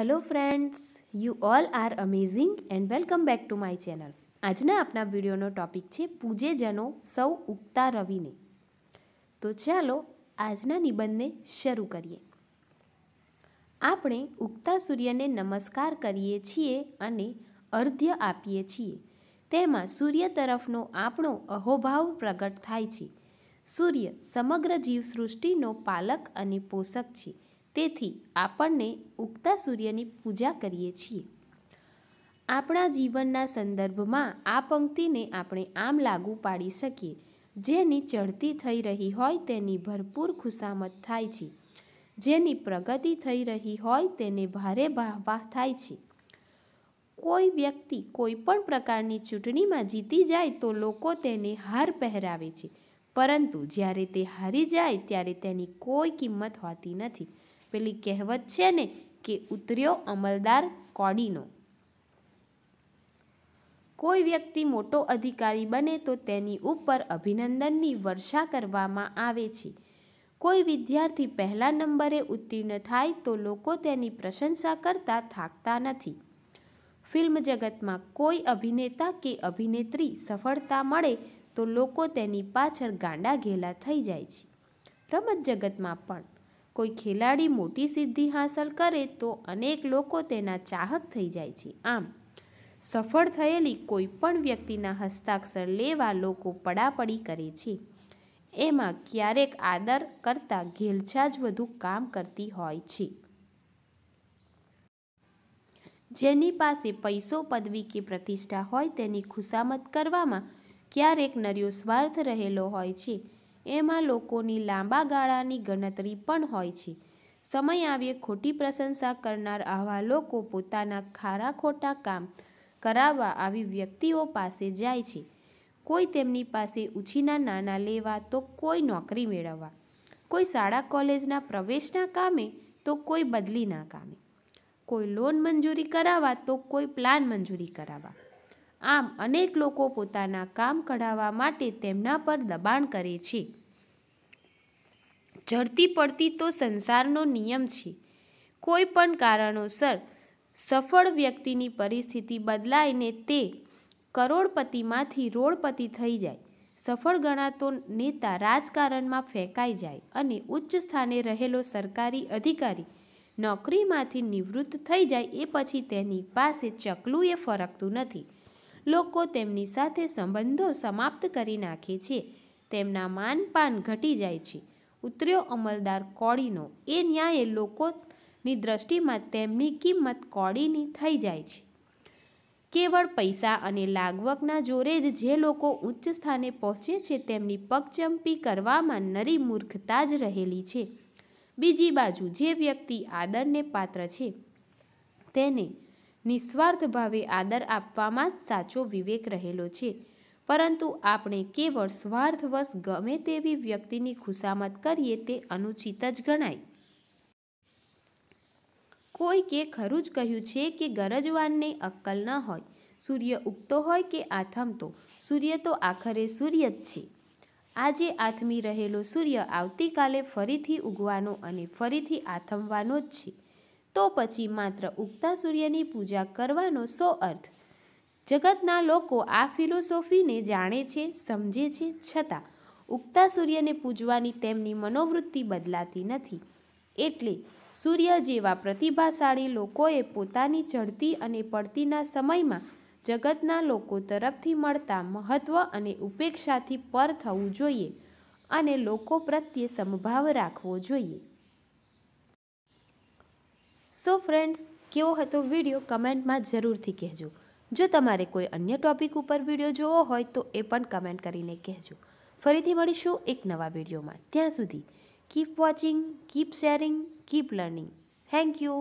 hello friends you all are amazing and welcome back to my channel આજના આપણા વિડીયોનો topic છે પૂજેજનો સૌ ઉગતા રવિને તો ચાલો આજના નિબંધને શરૂ કરીએ આપણે ઉગતા સૂર્યને નમસ્કાર કરીએ છીએ અને અર્ધ્ય આપીએ છીએ તેમાં સૂર્ય તરફનો આપણો અહોભાવ પ્રગટ થાય છે સૂર્ય સમગ્ર જીવસૃષ્ટિનો પાલક અને પોષક છે તેથી આપણને ઉગતા સૂર્યની પૂજા કરીએ છીએ આપણા જીવનના સંદર્ભમાં આ પંક્તિને આપણે આમ લાગુ પાડી શકીએ જેની ચઢતી થઈ રહી હોય તેની ભરપૂર ખુશામત થાય છે જેની પ્રગતિ થઈ રહી હોય તેને ભારે વાહવાહ થાય છે કોઈ વ્યક્તિ કોઈ પણ પ્રકારની ચૂંટણીમાં જીતી જાય તો લોકો તેને હાર પહેરાવે છે પરંતુ જ્યારે તે હારી જાય ત્યારે તેની કોઈ કિંમત હોતી નથી પેલી કહેવત છે ને કે ઉતર્યો અમલદાર કોડીનો કોઈ વ્યક્તિ મોટો અધિકારી બને તો તેની ઉપર અભિનંદનની વર્ષા કરવામાં આવે છે કોઈ વિદ્યાર્થી પહેલા નંબરે ઉત્તીર્ણ થાય તો લોકો તેની પ્રશંસા કરતા થાકતા નથી ફિલ્મ જગતમાં કોઈ અભિનેતા કે અભિનેત્રી સફળતા મળે તો લોકો તેની પાછળ ગાંડા ઘેલા થઈ જાય છે રમત જગતમાં પણ કોઈ ખેલાડી મોટી સિદ્ધિ હાંસલ કરે તો અનેક લોકો તેના ચાહક થઈ જાય છે આમ સફળ થયેલી કોઈ પણ વ્યક્તિના હસ્તાક્ષર લેવા લોકો પડાપડી કરે છે એમાં ક્યારેક આદર કરતાં ઘેલછા જ વધુ કામ કરતી હોય છે જેની પાસે પૈસો પદવી કે પ્રતિષ્ઠા હોય તેની ખુશામત કરવામાં ક્યારેક નર્યો સ્વાર્થ રહેલો હોય છે એમાં લોકોની લાંબા ગાળાની ગણતરી પણ હોય છે સમય આવે ખોટી પ્રશંસા કરનાર આવા લોકો પોતાના ખારા ખોટા કામ કરાવવા આવી વ્યક્તિઓ પાસે જાય છે કોઈ તેમની પાસે ઉછીના નાના લેવા તો કોઈ નોકરી મેળવવા કોઈ શાળા કોલેજના પ્રવેશના કામે તો કોઈ બદલીના કામે કોઈ લોન મંજૂરી કરાવવા તો કોઈ પ્લાન મંજૂરી કરાવવા આમ અનેક લોકો પોતાના કામ કઢાવવા માટે તેમના પર દબાણ કરે છે ઝડતી પડતી તો સંસારનો નિયમ છે કોઈ પણ કારણોસર સફળ વ્યક્તિની પરિસ્થિતિ બદલાઈને તે કરોડપતિમાંથી રોડપતિ થઈ જાય સફળ ગણાતો નેતા રાજકારણમાં ફેંકાઈ જાય અને ઉચ્ચ સ્થાને રહેલો સરકારી અધિકારી નોકરીમાંથી નિવૃત્ત થઈ જાય એ પછી તેની પાસે ચકલું એ ફરકતું નથી લોકો તેમની સાથે સંબંધો સમાપ્ત કરી નાખે છે તેમના માનપાન ઘટી જાય છે ઉતર્યો અમલદાર કોળીનો એ ન્યાયે લોકોની દ્રષ્ટિમાં તેમની કિંમત કોળીની થઈ જાય છે કેવળ પૈસા અને લાગવકના જોરે જ જે લોકો ઉચ્ચ સ્થાને પહોંચે છે તેમની પગચંપી કરવામાં નરી મૂર્ખતા જ રહેલી છે બીજી બાજુ જે વ્યક્તિ આદરને પાત્ર છે તેને નિસ્વાર્થ ભાવે આદર આપવામાં જ સાચો વિવેક રહેલો છે પરંતુ આપણે કેવળ સ્વાર્થવશ ગમે તેવી વ્યક્તિની ખુશામત કરીએ તે અનુચિત જ ગણાય કોઈ કે ખરું જ કહ્યું છે કે ગરજવાનને અક્કલ ન હોય સૂર્ય ઉગતો હોય કે આથમતો સૂર્ય તો આખરે સૂર્ય જ છે આજે આથમી રહેલો સૂર્ય આવતીકાલે ફરીથી ઉગવાનો અને ફરીથી આથમવાનો જ છે તો પછી માત્ર ઉગતા સૂર્યની પૂજા કરવાનો સો અર્થ જગતના લોકો આ ફિલોસોફીને જાણે છે સમજે છે છતાં ઉગતા સૂર્યને પૂજવાની તેમની મનોવૃત્તિ બદલાતી નથી એટલે સૂર્ય જેવા પ્રતિભાશાળી લોકોએ પોતાની ચઢતી અને પડતીના સમયમાં જગતના લોકો તરફથી મળતા મહત્ત્વ અને ઉપેક્ષાથી પર થવું જોઈએ અને લોકો પ્રત્યે સમભાવ રાખવો જોઈએ સો ફ્રેન્ડ્સ કેવો હતો વિડીયો કમેન્ટમાં જરૂરથી કહેજો જો તમારે કોઈ અન્ય ટોપિક ઉપર વિડીયો જોવો હોય તો એ પણ કમેન્ટ કરીને કહેજો ફરીથી મળીશું એક નવા વિડીયોમાં ત્યાં સુધી keep watching keep sharing keep learning thank you